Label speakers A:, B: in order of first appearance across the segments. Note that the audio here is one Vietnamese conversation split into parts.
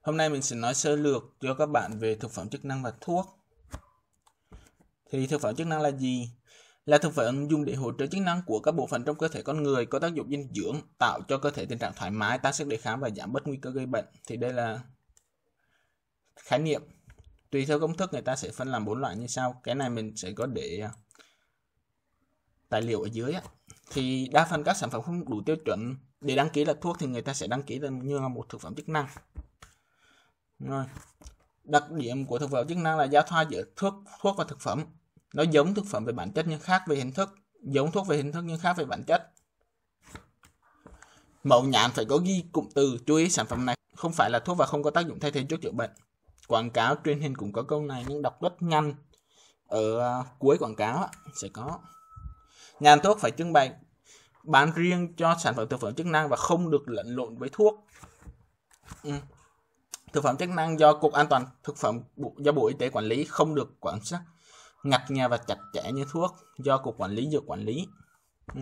A: Hôm nay mình sẽ nói sơ lược cho các bạn về thực phẩm chức năng và thuốc. Thì thực phẩm chức năng là gì? Là thực phẩm dùng để hỗ trợ chức năng của các bộ phận trong cơ thể con người có tác dụng dinh dưỡng, tạo cho cơ thể tình trạng thoải mái, tăng sức đề kháng và giảm bớt nguy cơ gây bệnh. Thì đây là khái niệm. Tùy theo công thức người ta sẽ phân làm bốn loại như sau. Cái này mình sẽ có để à, tài liệu ở dưới. Thì đa phần các sản phẩm không đủ tiêu chuẩn để đăng ký là thuốc thì người ta sẽ đăng ký như là một thực phẩm chức năng rồi đặc điểm của thực phẩm chức năng là giao thoa giữa thuốc thuốc và thực phẩm nó giống thực phẩm về bản chất nhưng khác về hình thức giống thuốc về hình thức nhưng khác về bản chất mẫu nhãn phải có ghi cụm từ chú ý sản phẩm này không phải là thuốc và không có tác dụng thay thế thuốc chữa bệnh quảng cáo truyền hình cũng có câu này nhưng đọc rất nhanh ở à, cuối quảng cáo sẽ có nhãn thuốc phải trưng bày bán riêng cho sản phẩm thực phẩm chức năng và không được lẫn lộn với thuốc ừ thực phẩm chức năng do cục an toàn thực phẩm do bộ y tế quản lý không được quản sát ngặt nhà và chặt chẽ như thuốc do cục quản lý dược quản lý ừ.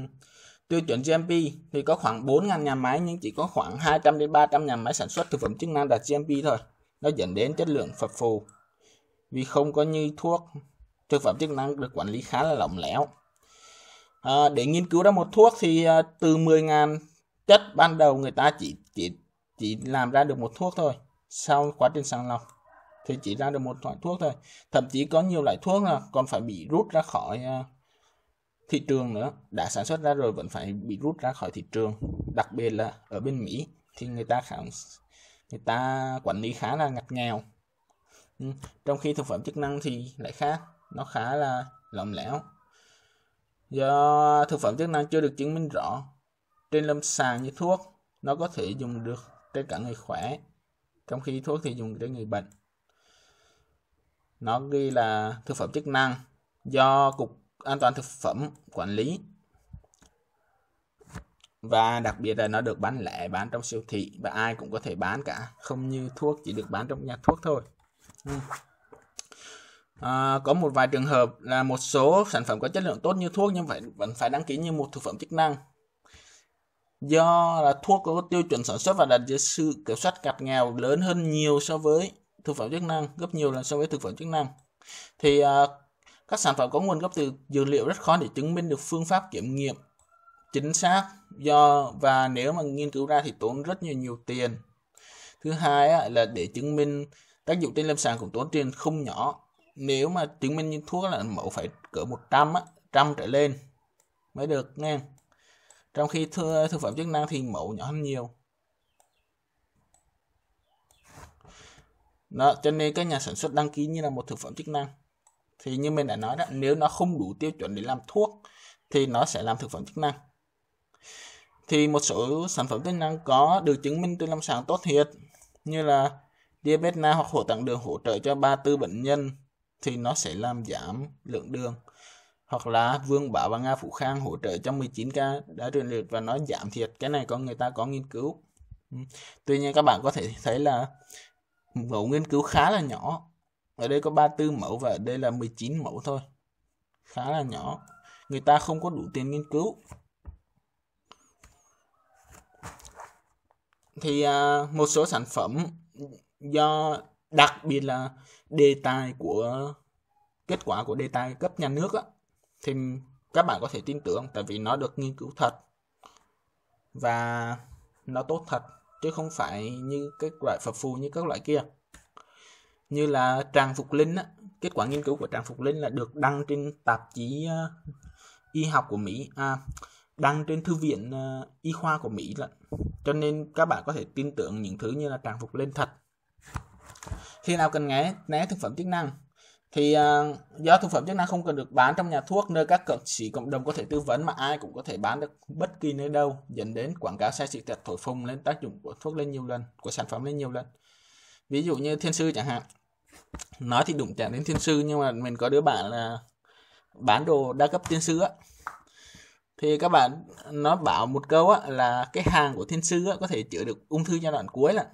A: tiêu chuẩn GMP thì có khoảng 4.000 nhà máy nhưng chỉ có khoảng 200 đến 300 nhà máy sản xuất thực phẩm chức năng đạt GMP thôi nó dẫn đến chất lượng phập phù vì không có như thuốc thực phẩm chức năng được quản lý khá là lỏng lẻo à, để nghiên cứu ra một thuốc thì à, từ 10.000 chất ban đầu người ta chỉ chỉ chỉ làm ra được một thuốc thôi sau quá trình sàng lọc thì chỉ ra được một loại thuốc thôi thậm chí có nhiều loại thuốc là còn phải bị rút ra khỏi à, thị trường nữa đã sản xuất ra rồi vẫn phải bị rút ra khỏi thị trường đặc biệt là ở bên Mỹ thì người ta khảo người ta quản lý khá là ngặt nghèo ừ, trong khi thực phẩm chức năng thì lại khác nó khá là lỏng lẻo do thực phẩm chức năng chưa được chứng minh rõ trên lâm sàng như thuốc nó có thể dùng được trên cả người khỏe trong khi thuốc thì dùng để người bệnh nó ghi là thực phẩm chức năng do cục an toàn thực phẩm quản lý và đặc biệt là nó được bán lẻ bán trong siêu thị và ai cũng có thể bán cả không như thuốc chỉ được bán trong nhà thuốc thôi ừ. à, có một vài trường hợp là một số sản phẩm có chất lượng tốt như thuốc nhưng phải vẫn phải đăng ký như một thực phẩm chức năng do là thuốc có tiêu chuẩn sản xuất và đạt dưới sự kiểm soát cặt nghèo lớn hơn nhiều so với thực phẩm chức năng gấp nhiều lần so với thực phẩm chức năng thì à, các sản phẩm có nguồn gốc từ dược liệu rất khó để chứng minh được phương pháp kiểm nghiệm chính xác do và nếu mà nghiên cứu ra thì tốn rất nhiều nhiều tiền thứ hai là để chứng minh tác dụng trên lâm sàng cũng tốn tiền không nhỏ nếu mà chứng minh những thuốc là mẫu phải cỡ 100 á, trăm trở lên mới được nghe trong khi thư, thực phẩm chức năng thì mẫu nhỏ hơn nhiều đó, cho nên các nhà sản xuất đăng ký như là một thực phẩm chức năng thì như mình đã nói đó nếu nó không đủ tiêu chuẩn để làm thuốc thì nó sẽ làm thực phẩm chức năng thì một số sản phẩm chức năng có được chứng minh từ lâm sàng tốt thiệt như là diabetes nang hoặc hỗ tặng đường hỗ trợ cho ba tư bệnh nhân thì nó sẽ làm giảm lượng đường hoặc là Vương Bảo và Nga Phụ Khang hỗ trợ cho 19 ca đã truyền liệt và nó giảm thiệt cái này có người ta có nghiên cứu ừ. tuy nhiên các bạn có thể thấy là mẫu nghiên cứu khá là nhỏ ở đây có 34 mẫu và ở đây là 19 mẫu thôi khá là nhỏ người ta không có đủ tiền nghiên cứu thì à, một số sản phẩm do đặc biệt là đề tài của kết quả của đề tài cấp nhà nước á, thì các bạn có thể tin tưởng tại vì nó được nghiên cứu thật và nó tốt thật chứ không phải như các loại phật phù như các loại kia như là trang phục linh á, kết quả nghiên cứu của trang phục linh là được đăng trên tạp chí uh, y học của mỹ à, đăng trên thư viện uh, y khoa của mỹ là cho nên các bạn có thể tin tưởng những thứ như là trang phục linh thật khi nào cần nghe né thực phẩm chức năng thì uh, do thực phẩm chức năng không cần được bán trong nhà thuốc nơi các cộng sĩ cộng đồng có thể tư vấn mà ai cũng có thể bán được bất kỳ nơi đâu dẫn đến quảng cáo sai sự thật thổi phồng lên tác dụng của thuốc lên nhiều lần của sản phẩm lên nhiều lần ví dụ như thiên sư chẳng hạn nói thì đụng chạm đến thiên sư nhưng mà mình có đứa bạn là bán đồ đa cấp thiên sư á thì các bạn nó bảo một câu á là cái hàng của thiên sư á có thể chữa được ung thư giai đoạn cuối là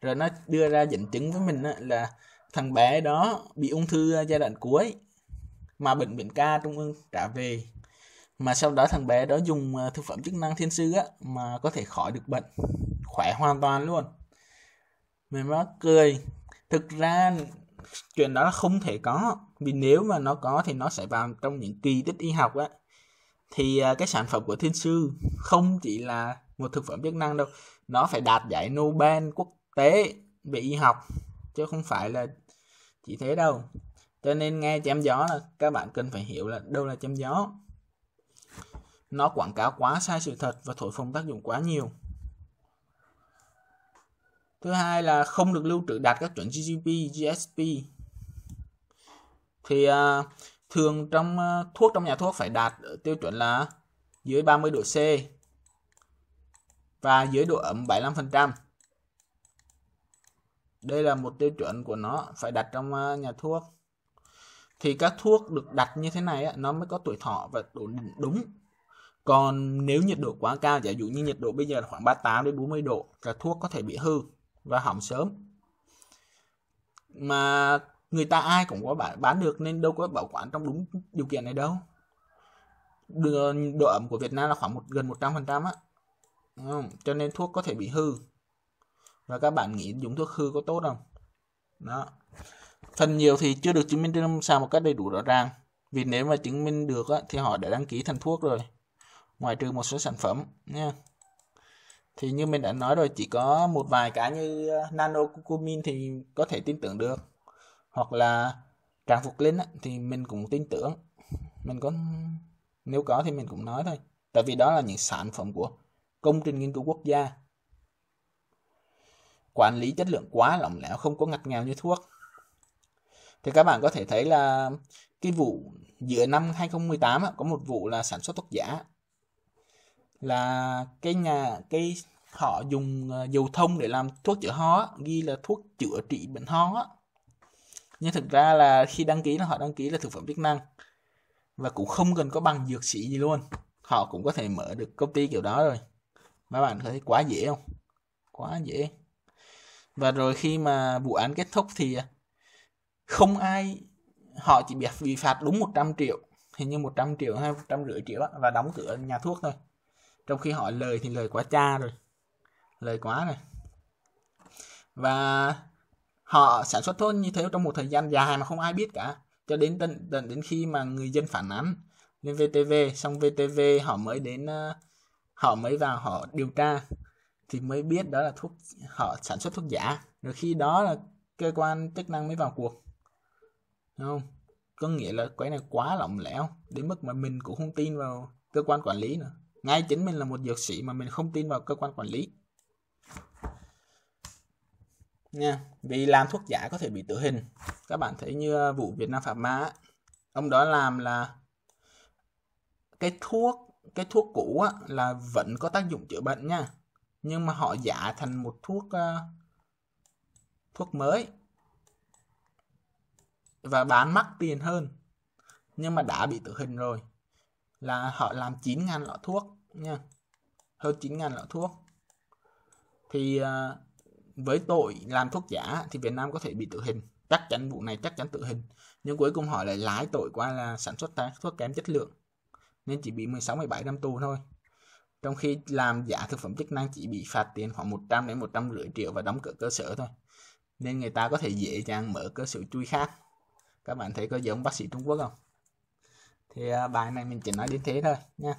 A: rồi nó đưa ra dẫn chứng với mình á, là thằng bé đó bị ung thư ờ, giai đoạn cuối mà bệnh viện ca trung ương trả về mà sau đó thằng bé đó dùng ờ, thực phẩm chức năng thiên sư á mà có thể khỏi được bệnh khỏe hoàn toàn luôn mình mắc cười thực ra chuyện đó không thể có vì nếu mà nó có thì nó sẽ vào trong những kỳ tích y học á thì ờ, cái sản phẩm của thiên sư không chỉ là một thực phẩm chức năng đâu nó phải đạt giải Nobel quốc tế về y học chứ không phải là chỉ thế đâu cho nên nghe chém gió là các bạn cần phải hiểu là đâu là chém gió nó quảng cáo quá sai sự thật và thổi phồng tác dụng quá nhiều thứ hai là không được lưu trữ đạt các chuẩn GGP, GSP thì uh, thường trong uh, thuốc trong nhà thuốc phải đạt ở tiêu chuẩn là dưới 30 độ C và dưới độ ẩm 75% đây là một tiêu chuẩn của nó phải đặt trong ờ, nhà thuốc thì các thuốc được đặt như thế này nó mới có tuổi thọ và đủ đúng còn nếu nhiệt độ quá cao giả dụ như nhiệt độ bây giờ là khoảng 38 đến 40 độ các thuốc có thể bị hư và hỏng sớm mà người ta ai cũng có bán được nên đâu có bảo quản trong đúng điều kiện này đâu độ ẩm của Việt Nam là khoảng một gần 100% á. Cho nên thuốc có thể bị hư và các bạn nghĩ dùng thuốc hư có tốt không đó phần nhiều thì chưa được chứng minh trên sàng một cách đầy đủ rõ ràng vì nếu mà chứng minh được á, thì họ đã đăng ký thành thuốc rồi ngoài trừ một số sản phẩm nha thì như mình đã nói rồi chỉ có một vài cái như ờ, nano cucumin thì có thể tin tưởng được hoặc là tràng phục linh á, thì mình cũng tin tưởng mình có nếu có thì mình cũng nói thôi tại vì đó là những sản phẩm của công trình nghiên cứu quốc gia quản lý chất lượng quá lỏng lẻo không có ngặt nghèo như thuốc thì các bạn có thể thấy là cái vụ giữa năm 2018 có một vụ là sản xuất thuốc giả là cái nhà cái họ dùng ờ, dầu thông để làm thuốc chữa ho ghi là thuốc chữa trị bệnh ho nhưng thực ra là khi đăng ký là họ đăng ký là thực phẩm chức năng và cũng không cần có bằng dược sĩ gì luôn họ cũng có thể mở được công ty kiểu đó rồi mấy bạn thấy quá dễ không quá dễ và rồi khi mà vụ án kết thúc thì à, không ai họ chỉ bị bị phạt đúng 100 triệu hình như 100 triệu hay một trăm rưỡi triệu á, và đóng cửa nhà thuốc thôi trong khi họ lời thì lời quá cha rồi lời quá rồi và họ sản xuất thôi như thế trong một thời gian dài mà không ai biết cả cho đến tận tận đến khi mà người dân phản án lên VTV xong VTV họ mới đến à, họ mới vào họ điều tra thì mới biết đó là thuốc họ sản xuất thuốc giả rồi khi đó là cơ quan chức năng mới vào cuộc Đúng không có nghĩa là cái này quá lỏng lẻo đến mức mà mình cũng không tin vào cơ quan quản lý nữa ngay chính mình là một dược sĩ mà mình không tin vào cơ quan quản lý nha vì làm thuốc giả có thể bị tử hình các bạn thấy như à, vụ Việt Nam Phạm Ma ông đó làm là cái thuốc cái thuốc cũ á, là vẫn có tác dụng chữa bệnh nha nhưng mà họ giả thành một thuốc uh, thuốc mới và bán mắc tiền hơn nhưng mà đã bị tử hình rồi là họ làm 9.000 lọ thuốc nha hơn 9.000 lọ thuốc thì uh, với tội làm thuốc giả thì Việt Nam có thể bị tử hình chắc chắn vụ này chắc chắn tử hình nhưng cuối cùng họ lại lái tội qua là sản xuất thuốc kém chất lượng nên chỉ bị 16 17 năm tù thôi trong khi làm giả thực phẩm chức năng chỉ bị phạt tiền khoảng 100 đến 150 triệu và đóng cửa cơ sở thôi. Nên người ta có thể dễ dàng mở cơ sở chui khác. Các bạn thấy có giống bác sĩ Trung Quốc không? Thì à, bài này mình chỉ nói đến thế thôi nha.